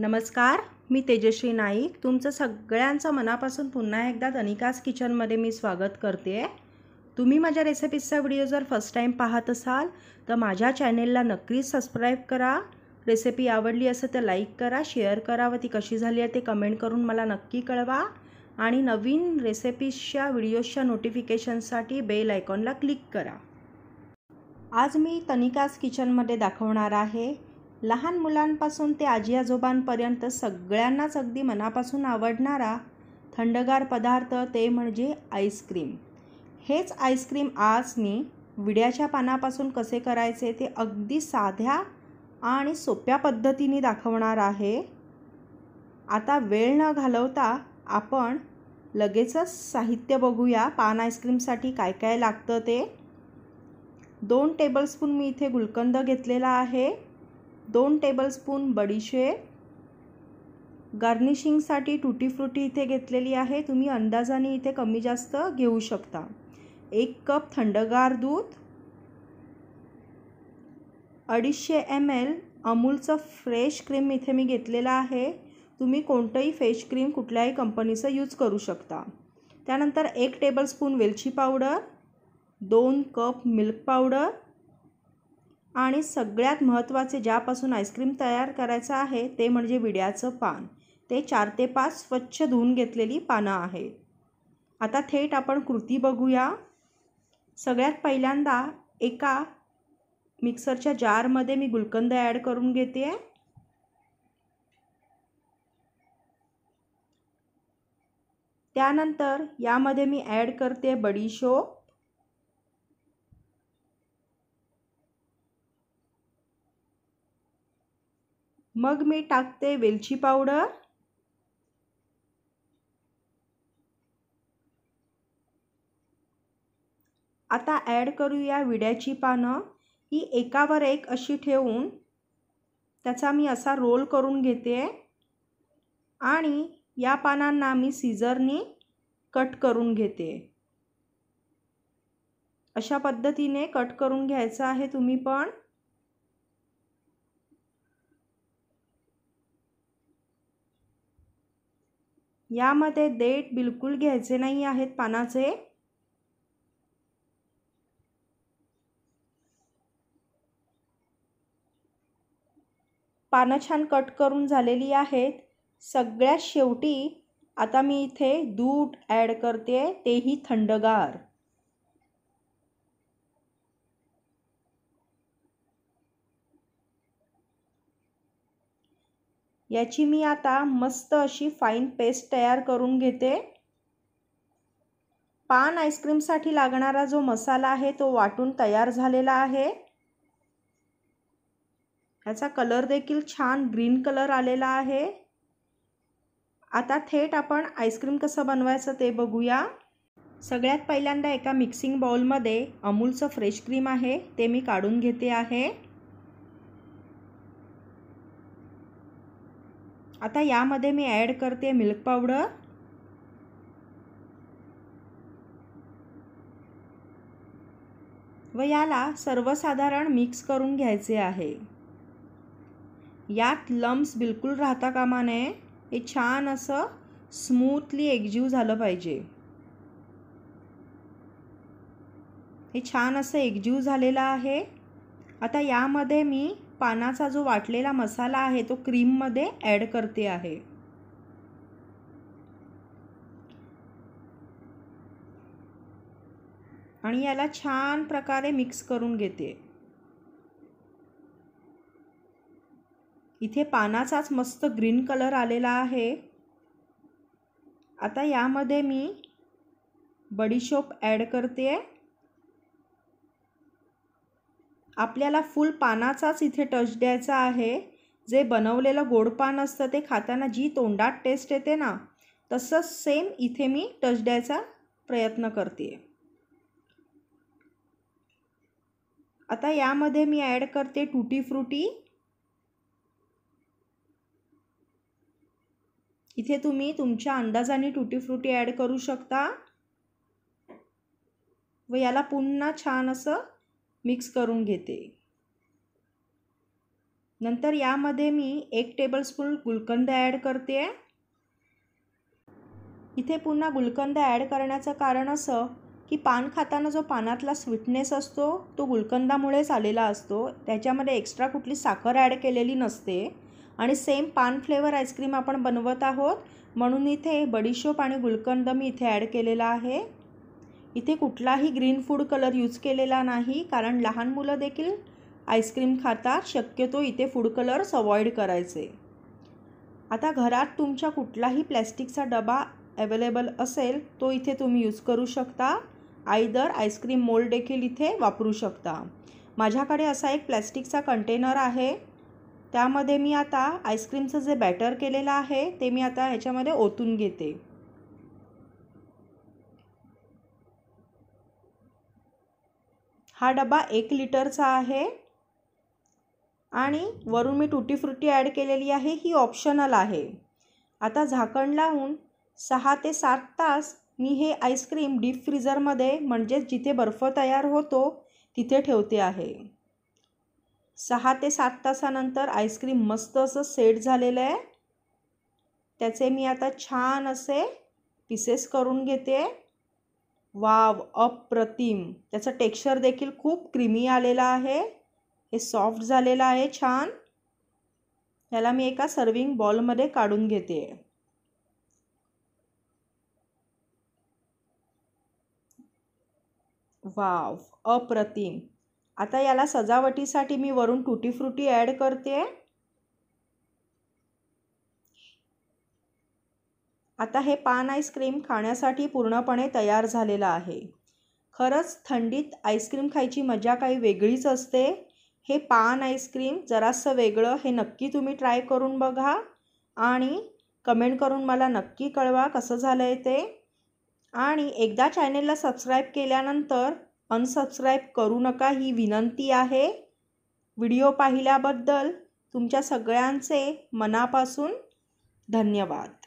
नमस्कार मी तेजश्री नाईक तुमचं सगळ्यांचं मनापासून पुन्हा एकदा तनिकास किचनमध्ये मी स्वागत करते तुम्ही माझ्या रेसिपीजचा व्हिडिओ जर फर्स्ट टाईम पाहत असाल तर माझ्या चॅनेलला नक्कीच सबस्क्राईब करा रेसिपी आवडली असेल तर लाईक करा शेअर करा व ती कशी झाली आहे ते कमेंट करून मला नक्की कळवा आणि नवीन रेसिपीजच्या व्हिडिओजच्या नोटिफिकेशनसाठी बेल आयकॉनला क्लिक करा आज मी तनिकास किचनमध्ये दाखवणार आहे लहान मुलांपासून ते आजी आजोबांपर्यंत सगळ्यांनाच अगदी मनापासून आवडणारा थंडगार पदार्थ ते म्हणजे आईस्क्रीम हेच आईस्क्रीम आज मी विड्याच्या पानापासून कसे करायचे ते अगदी साध्या आणि सोप्या पद्धतीने दाखवणार आहे आता वेळ न घालवता आपण लगेचच साहित्य बघूया पान आईस्क्रीमसाठी काय काय लागतं ते दोन टेबलस्पून मी इथे गुलकंद घेतलेला आहे दोन टेबलस्पून बडीशेप गार्निशिंगसाठी टुटी फ्रुटी इथे घेतलेली आहे तुम्ही अंदाजाने इथे कमी जास्त घेऊ शकता एक कप थंडगार दूध अडीचशे एम एल अमूलचं फ्रेश क्रीम इथे मी घेतलेला आहे तुम्ही कोणतंही फेश क्रीम कुठल्याही कंपनीचं यूज करू शकता त्यानंतर एक टेबलस्पून वेलची पावडर दोन कप मिल्क पावडर आणि सगळ्यात महत्त्वाचे ज्यापासून आईस्क्रीम तयार करायचं आहे ते म्हणजे विड्याचं पान ते चार ते पाच स्वच्छ धुवून घेतलेली पानं आहेत आता थेट आपण कृती बघूया सगळ्यात पहिल्यांदा एका मिक्सरच्या जारमध्ये मी गुलकंद ॲड करून घेते आहे त्यानंतर यामध्ये मी ॲड करते बडीशोप मग मी टाकते वेलची पावडर आता ॲड करूया विड्याची पानं ही एकावर एक अशी ठेवून त्याचा मी असा रोल करून घेते आणि या पानांना मी सीजरनी कट करून घेते अशा पद्धतीने कट करून घ्यायचं आहे तुम्ही पण यामध्ये देठ बिलकुल घ्यायचे नाही आहेत पानाचे पानं छान कट करून झालेली आहेत सगळ्यात शेवटी आता मी इथे दूध ॲड करते तेही थंडगार याची मी आता मस्त अशी फाईन पेस्ट तयार करून घेते पान आईस्क्रीमसाठी लागणारा जो मसाला आहे तो वाटून तयार झालेला आहे याचा कलर देखील छान ग्रीन कलर आलेला आहे आता थेट आपण आईस्क्रीम कसं बनवायचं ते बघूया सगळ्यात पहिल्यांदा एका मिक्सिंग बाउलमध्ये अमूलचं फ्रेश क्रीम आहे ते मी काढून घेते आहे आता यामध्ये मी ॲड करते मिल्क पावडर व याला सर्वसाधारण मिक्स करून घ्यायचे आहे यात लम्स बिलकुल राहता कामा नये हे छान असं स्मूथली एकजीव झालं पाहिजे हे छान असं एकजीव झालेलं आहे आता यामध्ये मी पानाचा जो वाटलेला मसाला आहे तो क्रीममध्ये ॲड करते आहे आणि याला छान प्रकारे मिक्स करून घेते इथे पानाचाच मस्त ग्रीन कलर आलेला आहे आता यामध्ये मी बडीशोप ॲड करते आहे आपल्याला फुल पानाचाच इथे टच द्यायचा आहे जे बनवलेलं गोड पान असतं ते खाताना जी तोंडात टेस्ट येते ना तसंच सेम इथे मी टच द्यायचा प्रयत्न करते आता यामध्ये मी ॲड करते टूटी फ्रुटी इथे तुम्ही तुमच्या अंदाजाने टुटी फ्रुटी ॲड करू शकता व याला पुन्हा छान असं मिक्स करून घेते नंतर यामध्ये मी एक टेबलस्पून गुलकंद ॲड करते आहे इथे पुन्हा गुलकंद ॲड करण्याचं कारण असं की पान खाताना जो पानातला स्वीटनेस असतो तो गुलकंदामुळेच आलेला असतो त्याच्यामध्ये एक्स्ट्रा कुठली साखर ॲड केलेली नसते आणि सेम पान फ्लेवर आईस्क्रीम आपण बनवत आहोत म्हणून इथे बडीशोप आणि गुलकंद मी इथे ॲड केलेला आहे इथे कुठलाही ग्रीन फूड कलर यूज केलेला नाही कारण लहान मुलं देखील आईस्क्रीम खातात शक्यतो इथे फूड कलर्स अवॉइड करायचे आता घरात तुमच्या कुठलाही प्लॅस्टिकचा डबा अवेलेबल असेल तो इथे तुम्ही यूज करू शकता आईदर आईस्क्रीम मोल्ड देखील इथे वापरू शकता माझ्याकडे असा एक प्लॅस्टिकचा कंटेनर आहे त्यामध्ये मी आता आईस्क्रीमचं जे बॅटर केलेलं आहे ते मी आता ह्याच्यामध्ये ओतून घेते हा डबा एक लिटरचा आहे आणि वरून मी टूटी फ्रुटी ॲड केलेली आहे ही ऑप्शनल आहे आता झाकण लावून सहा ते सात तास मी हे आईस्क्रीम डीप फ्रीजरमध्ये म्हणजेच जिथे बर्फ तयार होतो तिथे ठेवते आहे सहा ते सात तासानंतर आईस्क्रीम मस्त असं सेट झालेलं आहे त्याचे मी आता छान असे पिसेस करून घेते वाव अप्रतिम त्याचं टेक्स्चर देखील खूप क्रीमी आलेला आहे हे सॉफ्ट झालेलं आहे छान याला मी एका सर्विंग बॉलमध्ये काढून घेते वाव अप्रतिम आता याला सजावटीसाठी मी वरून टुटी फ्रुटी ॲड करते आता हे पान आईस्क्रीम खाण्यासाठी पूर्णपणे तयार झालेलं आहे खरंच थंडीत आईस्क्रीम खायची मजा काही वेगळीच असते हे पान आईस्क्रीम जरासं वेगळं हे नक्की तुम्ही ट्राय करून बघा आणि कमेंट करून मला नक्की कळवा कसं झालं आहे ते आणि एकदा चॅनेलला सबस्क्राईब केल्यानंतर अनसबस्क्राईब करू नका ही विनंती आहे व्हिडिओ पाहिल्याबद्दल तुमच्या सगळ्यांचे मनापासून धन्यवाद